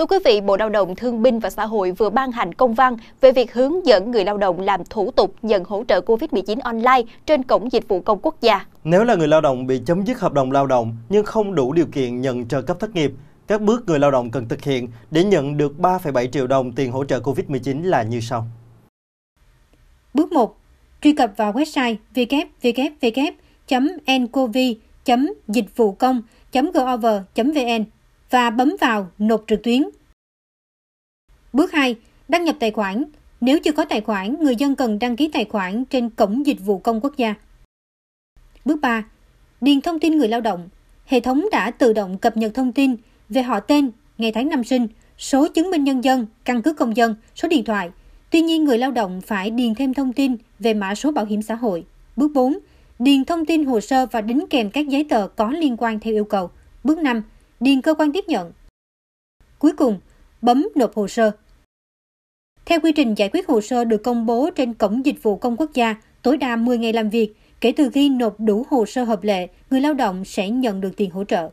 Thưa quý vị, Bộ Lao động Thương binh và Xã hội vừa ban hành công văn về việc hướng dẫn người lao động làm thủ tục nhận hỗ trợ COVID-19 online trên Cổng Dịch vụ Công Quốc gia. Nếu là người lao động bị chấm dứt hợp đồng lao động nhưng không đủ điều kiện nhận trợ cấp thất nghiệp, các bước người lao động cần thực hiện để nhận được 3,7 triệu đồng tiền hỗ trợ COVID-19 là như sau. Bước 1. Truy cập vào website www.ncov.dịchvucông.gov.vn và bấm vào nộp trực tuyến. Bước 2. Đăng nhập tài khoản. Nếu chưa có tài khoản, người dân cần đăng ký tài khoản trên Cổng Dịch vụ Công Quốc gia. Bước 3. Điền thông tin người lao động. Hệ thống đã tự động cập nhật thông tin về họ tên, ngày tháng năm sinh, số chứng minh nhân dân, căn cước công dân, số điện thoại. Tuy nhiên, người lao động phải điền thêm thông tin về mã số bảo hiểm xã hội. Bước 4. Điền thông tin hồ sơ và đính kèm các giấy tờ có liên quan theo yêu cầu. Bước 5 điền cơ quan tiếp nhận. Cuối cùng, bấm nộp hồ sơ. Theo quy trình giải quyết hồ sơ được công bố trên Cổng Dịch vụ Công Quốc gia, tối đa 10 ngày làm việc, kể từ khi nộp đủ hồ sơ hợp lệ, người lao động sẽ nhận được tiền hỗ trợ.